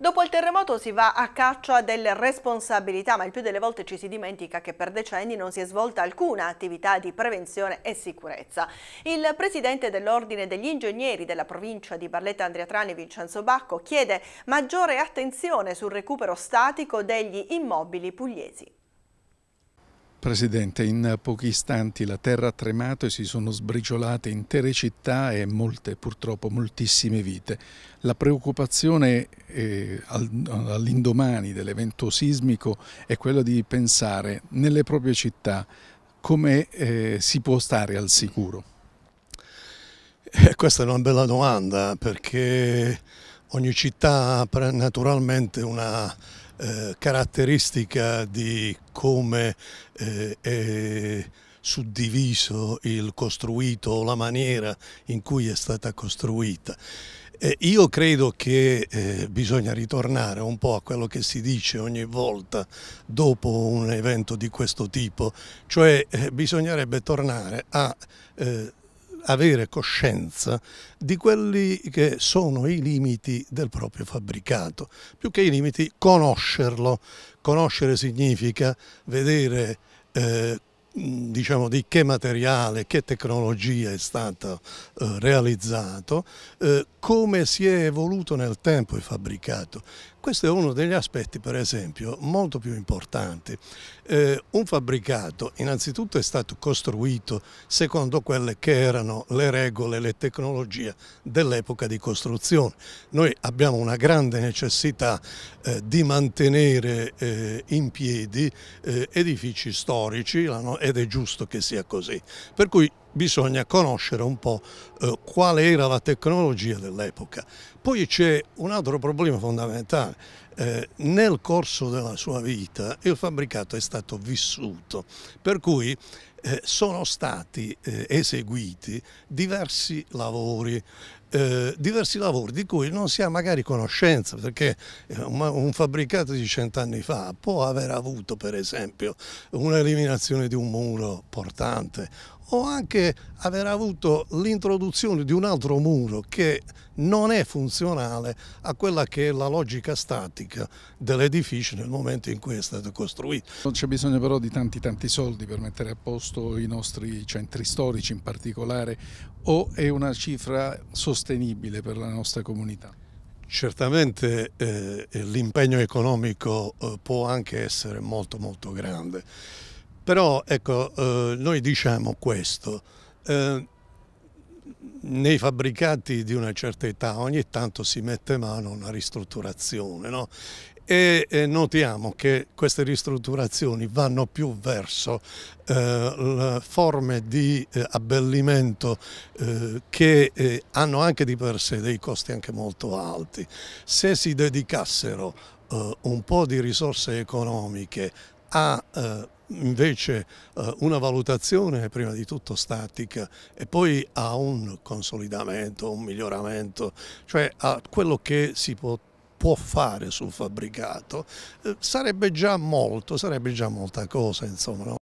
Dopo il terremoto si va a caccia delle responsabilità, ma il più delle volte ci si dimentica che per decenni non si è svolta alcuna attività di prevenzione e sicurezza. Il presidente dell'Ordine degli Ingegneri della provincia di Barletta Andrea Trani, Vincenzo Bacco, chiede maggiore attenzione sul recupero statico degli immobili pugliesi. Presidente, in pochi istanti la terra ha tremato e si sono sbriciolate intere città e molte, purtroppo moltissime vite. La preoccupazione eh, all'indomani dell'evento sismico è quella di pensare nelle proprie città come eh, si può stare al sicuro. Eh, questa è una bella domanda perché ogni città ha naturalmente una eh, caratteristica di come eh, è suddiviso il costruito o la maniera in cui è stata costruita. Eh, io credo che eh, bisogna ritornare un po' a quello che si dice ogni volta dopo un evento di questo tipo, cioè eh, bisognerebbe tornare a eh, avere coscienza di quelli che sono i limiti del proprio fabbricato, più che i limiti conoscerlo. Conoscere significa vedere eh, Mm, diciamo, di che materiale, che tecnologia è stato eh, realizzato, eh, come si è evoluto nel tempo e fabbricato. Questo è uno degli aspetti, per esempio, molto più importanti. Eh, un fabbricato innanzitutto è stato costruito secondo quelle che erano le regole, le tecnologie dell'epoca di costruzione. Noi abbiamo una grande necessità eh, di mantenere eh, in piedi eh, edifici storici, la no ed è giusto che sia così. Per cui bisogna conoscere un po' eh, quale era la tecnologia dell'epoca. Poi c'è un altro problema fondamentale, eh, nel corso della sua vita il fabbricato è stato vissuto, per cui eh, sono stati eh, eseguiti diversi lavori, eh, diversi lavori di cui non si ha magari conoscenza perché eh, un fabbricato di cent'anni fa può aver avuto per esempio un'eliminazione di un muro portante o anche aver avuto l'introduzione di un altro muro che non è funzionale a quella che è la logica statica dell'edificio nel momento in cui è stato costruito. Non C'è bisogno però di tanti tanti soldi per mettere a posto i nostri centri storici in particolare o è una cifra sostenibile per la nostra comunità? Certamente eh, l'impegno economico eh, può anche essere molto molto grande. Però ecco, eh, noi diciamo questo, eh, nei fabbricati di una certa età ogni tanto si mette mano a una ristrutturazione no? e notiamo che queste ristrutturazioni vanno più verso eh, forme di eh, abbellimento eh, che eh, hanno anche di per sé dei costi anche molto alti. Se si dedicassero eh, un po' di risorse economiche ha eh, invece eh, una valutazione prima di tutto statica e poi a un consolidamento, un miglioramento, cioè a quello che si può può fare sul fabbricato eh, sarebbe già molto, sarebbe già molta cosa, insomma, no?